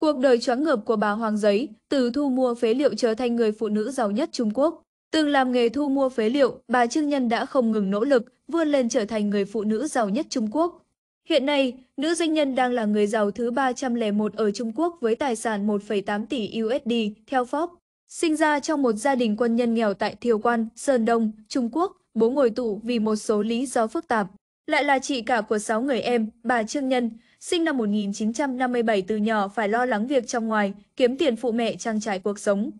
Cuộc đời choáng ngợp của bà Hoàng Giấy từ thu mua phế liệu trở thành người phụ nữ giàu nhất Trung Quốc. Từng làm nghề thu mua phế liệu, bà Trương Nhân đã không ngừng nỗ lực vươn lên trở thành người phụ nữ giàu nhất Trung Quốc. Hiện nay, nữ doanh nhân đang là người giàu thứ 301 ở Trung Quốc với tài sản 1,8 tỷ USD, theo Forbes. Sinh ra trong một gia đình quân nhân nghèo tại Thiều Quan, Sơn Đông, Trung Quốc, bố ngồi tù vì một số lý do phức tạp. Lại là chị cả của 6 người em, bà Trương Nhân, sinh năm 1957 từ nhỏ phải lo lắng việc trong ngoài, kiếm tiền phụ mẹ trang trải cuộc sống.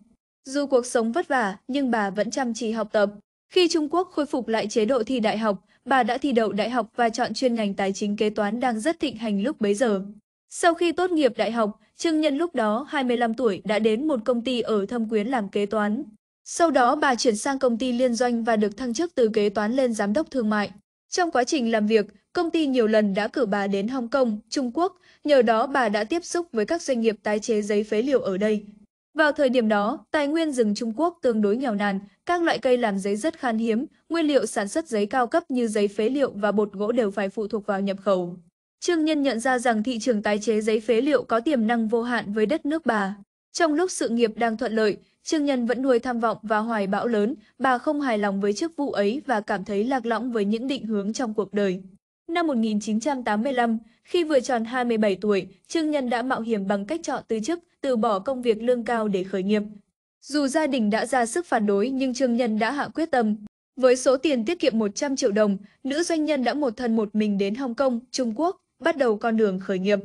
Dù cuộc sống vất vả, nhưng bà vẫn chăm chỉ học tập. Khi Trung Quốc khôi phục lại chế độ thi đại học, bà đã thi đậu đại học và chọn chuyên ngành tài chính kế toán đang rất thịnh hành lúc bấy giờ. Sau khi tốt nghiệp đại học, Trương Nhân lúc đó 25 tuổi đã đến một công ty ở Thâm Quyến làm kế toán. Sau đó bà chuyển sang công ty liên doanh và được thăng chức từ kế toán lên giám đốc thương mại. Trong quá trình làm việc, công ty nhiều lần đã cử bà đến Hong Kong, Trung Quốc, nhờ đó bà đã tiếp xúc với các doanh nghiệp tái chế giấy phế liệu ở đây. Vào thời điểm đó, tài nguyên rừng Trung Quốc tương đối nghèo nàn, các loại cây làm giấy rất khan hiếm, nguyên liệu sản xuất giấy cao cấp như giấy phế liệu và bột gỗ đều phải phụ thuộc vào nhập khẩu. Trương Nhân nhận ra rằng thị trường tái chế giấy phế liệu có tiềm năng vô hạn với đất nước bà. Trong lúc sự nghiệp đang thuận lợi, Trương Nhân vẫn nuôi tham vọng và hoài bão lớn, bà không hài lòng với chức vụ ấy và cảm thấy lạc lõng với những định hướng trong cuộc đời. Năm 1985, khi vừa tròn 27 tuổi, Trương Nhân đã mạo hiểm bằng cách chọn từ chức, từ bỏ công việc lương cao để khởi nghiệp. Dù gia đình đã ra sức phản đối nhưng Trương Nhân đã hạ quyết tâm. Với số tiền tiết kiệm 100 triệu đồng, nữ doanh nhân đã một thân một mình đến Hồng Kông, Trung Quốc, bắt đầu con đường khởi nghiệp.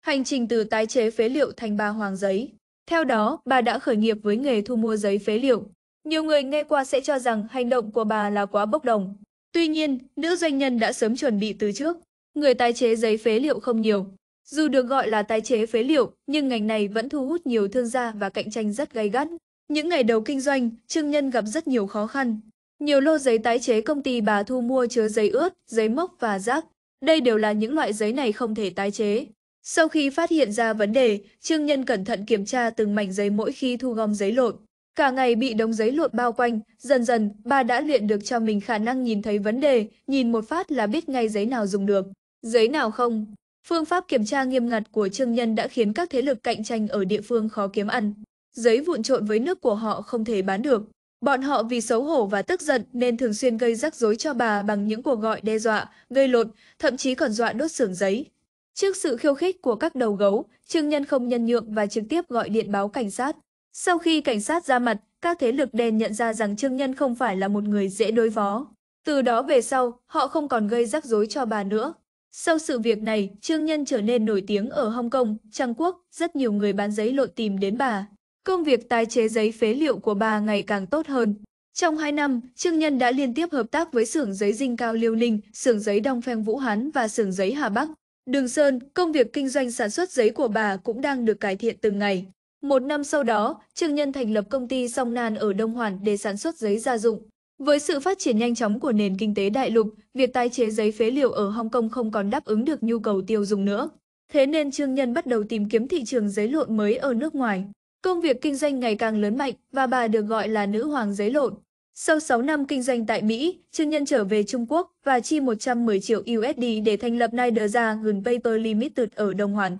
Hành trình từ tái chế phế liệu thành ba hoàng giấy. Theo đó, bà đã khởi nghiệp với nghề thu mua giấy phế liệu. Nhiều người nghe qua sẽ cho rằng hành động của bà là quá bốc đồng, Tuy nhiên, nữ doanh nhân đã sớm chuẩn bị từ trước. Người tái chế giấy phế liệu không nhiều. Dù được gọi là tái chế phế liệu, nhưng ngành này vẫn thu hút nhiều thương gia và cạnh tranh rất gay gắt. Những ngày đầu kinh doanh, Trương Nhân gặp rất nhiều khó khăn. Nhiều lô giấy tái chế công ty bà thu mua chứa giấy ướt, giấy mốc và rác. Đây đều là những loại giấy này không thể tái chế. Sau khi phát hiện ra vấn đề, Trương Nhân cẩn thận kiểm tra từng mảnh giấy mỗi khi thu gom giấy lộn. Cả ngày bị đống giấy lụa bao quanh, dần dần, bà đã luyện được cho mình khả năng nhìn thấy vấn đề, nhìn một phát là biết ngay giấy nào dùng được, giấy nào không. Phương pháp kiểm tra nghiêm ngặt của Trương Nhân đã khiến các thế lực cạnh tranh ở địa phương khó kiếm ăn. Giấy vụn trộn với nước của họ không thể bán được. Bọn họ vì xấu hổ và tức giận nên thường xuyên gây rắc rối cho bà bằng những cuộc gọi đe dọa, gây lộn, thậm chí còn dọa đốt xưởng giấy. Trước sự khiêu khích của các đầu gấu, Trương Nhân không nhân nhượng và trực tiếp gọi điện báo cảnh sát. Sau khi cảnh sát ra mặt, các thế lực đen nhận ra rằng Trương Nhân không phải là một người dễ đối phó. Từ đó về sau, họ không còn gây rắc rối cho bà nữa. Sau sự việc này, Trương Nhân trở nên nổi tiếng ở Hong Kong, Trung Quốc, rất nhiều người bán giấy lộn tìm đến bà. Công việc tái chế giấy phế liệu của bà ngày càng tốt hơn. Trong 2 năm, Trương Nhân đã liên tiếp hợp tác với xưởng giấy Dinh Cao Liêu Ninh, xưởng giấy Đông Pheng Vũ Hán và xưởng giấy Hà Bắc. Đường Sơn, công việc kinh doanh sản xuất giấy của bà cũng đang được cải thiện từng ngày. Một năm sau đó, Trương Nhân thành lập công ty Song Nan ở Đông Hoàn để sản xuất giấy gia dụng. Với sự phát triển nhanh chóng của nền kinh tế đại lục, việc tái chế giấy phế liệu ở Hong Kong không còn đáp ứng được nhu cầu tiêu dùng nữa. Thế nên Trương Nhân bắt đầu tìm kiếm thị trường giấy lộn mới ở nước ngoài. Công việc kinh doanh ngày càng lớn mạnh và bà được gọi là nữ hoàng giấy lộn. Sau 6 năm kinh doanh tại Mỹ, Trương Nhân trở về Trung Quốc và chi 110 triệu USD để thành lập Nidera Gun Paper Limited ở Đông Hoàn,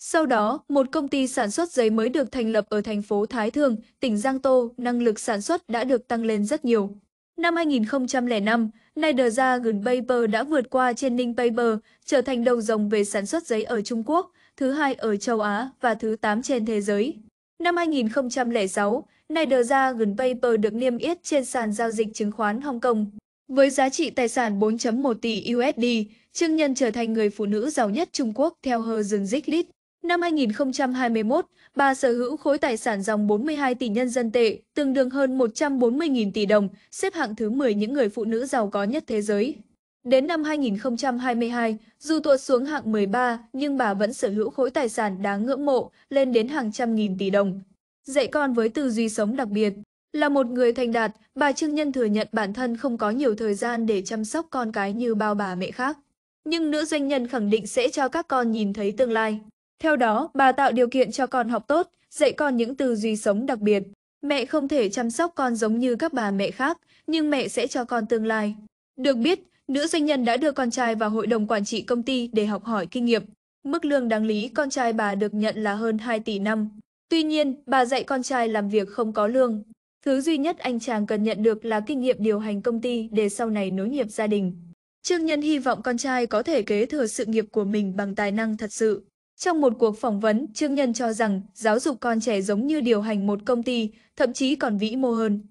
sau đó, một công ty sản xuất giấy mới được thành lập ở thành phố Thái Thường, tỉnh Giang Tô, năng lực sản xuất đã được tăng lên rất nhiều. Năm 2005, Niederjagen Paper đã vượt qua trên Ninh Paper, trở thành đầu dòng về sản xuất giấy ở Trung Quốc, thứ hai ở châu Á và thứ 8 trên thế giới. Năm 2006, Niederjagen Paper được niêm yết trên sàn giao dịch chứng khoán Hong Kong. Với giá trị tài sản 4.1 tỷ USD, Trương Nhân trở thành người phụ nữ giàu nhất Trung Quốc theo Hờ Dừng Dích Năm 2021, bà sở hữu khối tài sản dòng 42 tỷ nhân dân tệ, tương đương hơn 140.000 tỷ đồng, xếp hạng thứ 10 những người phụ nữ giàu có nhất thế giới. Đến năm 2022, dù tuột xuống hạng 13, nhưng bà vẫn sở hữu khối tài sản đáng ngưỡng mộ, lên đến hàng trăm nghìn tỷ đồng. Dạy con với tư duy sống đặc biệt. Là một người thành đạt, bà Trương Nhân thừa nhận bản thân không có nhiều thời gian để chăm sóc con cái như bao bà mẹ khác. Nhưng nữ doanh nhân khẳng định sẽ cho các con nhìn thấy tương lai. Theo đó, bà tạo điều kiện cho con học tốt, dạy con những tư duy sống đặc biệt. Mẹ không thể chăm sóc con giống như các bà mẹ khác, nhưng mẹ sẽ cho con tương lai. Được biết, nữ doanh nhân đã đưa con trai vào hội đồng quản trị công ty để học hỏi kinh nghiệm. Mức lương đáng lý con trai bà được nhận là hơn 2 tỷ năm. Tuy nhiên, bà dạy con trai làm việc không có lương. Thứ duy nhất anh chàng cần nhận được là kinh nghiệm điều hành công ty để sau này nối nghiệp gia đình. Trương Nhân hy vọng con trai có thể kế thừa sự nghiệp của mình bằng tài năng thật sự. Trong một cuộc phỏng vấn, Trương Nhân cho rằng giáo dục con trẻ giống như điều hành một công ty, thậm chí còn vĩ mô hơn.